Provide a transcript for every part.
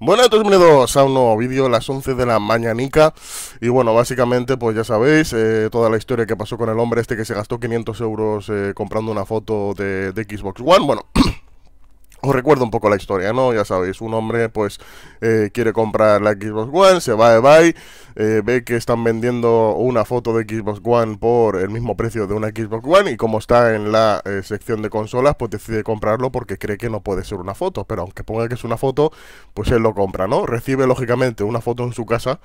Bueno, entonces bienvenidos a un nuevo vídeo las 11 de la mañanica Y bueno, básicamente pues ya sabéis eh, toda la historia que pasó con el hombre este que se gastó 500 euros eh, comprando una foto de Xbox One Bueno, os recuerdo un poco la historia, ¿no? Ya sabéis, un hombre pues eh, quiere comprar la Xbox One, se va de Buy, eh, ve que están vendiendo una foto de Xbox One por el mismo precio de una Xbox One y como está en la eh, sección de consolas pues decide comprarlo porque cree que no puede ser una foto, pero aunque ponga que es una foto pues él lo compra, ¿no? Recibe lógicamente una foto en su casa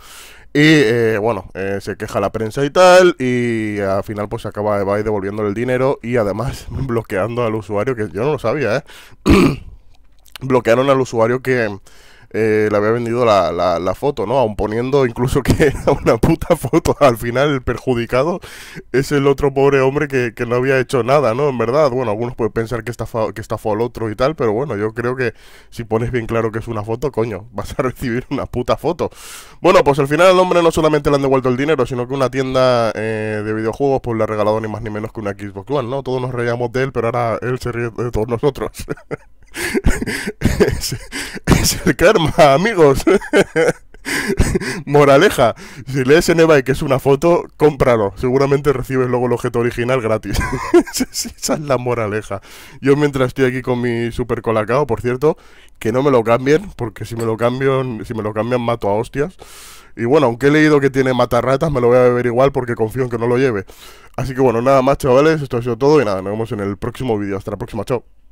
y eh, bueno, eh, se queja la prensa y tal, y al final pues acaba Ebay devolviéndole el dinero y además bloqueando al usuario, que yo no lo sabía, ¿eh? Bloquearon al usuario que, eh, le había vendido la, foto, ¿no? Aun poniendo incluso que era una puta foto. Al final, el perjudicado es el otro pobre hombre que, no había hecho nada, ¿no? En verdad, bueno, algunos pueden pensar que, estafa, que estafó al otro y tal, pero bueno, yo creo que si pones bien claro que es una foto, coño, vas a recibir una puta foto. Bueno, pues al final al hombre no solamente le han devuelto el dinero, sino que una tienda eh, de videojuegos pues le ha regalado ni más ni menos que una Xbox One, ¿no? Todos nos reíamos de él, pero ahora él se ríe de todos nosotros. karma, amigos. Moraleja, si lees en eBay que es una foto, cómpralo. Seguramente recibes luego el objeto original gratis. Esa es la moraleja. Yo mientras estoy aquí con mi super colacao, por cierto, que no me lo cambien, porque si me lo cambian, si me lo cambian mato a hostias. Y bueno, aunque he leído que tiene matarratas, me lo voy a beber igual porque confío en que no lo lleve. Así que bueno, nada más, chavales, esto ha sido todo y nada, nos vemos en el próximo vídeo. Hasta la próxima, chao.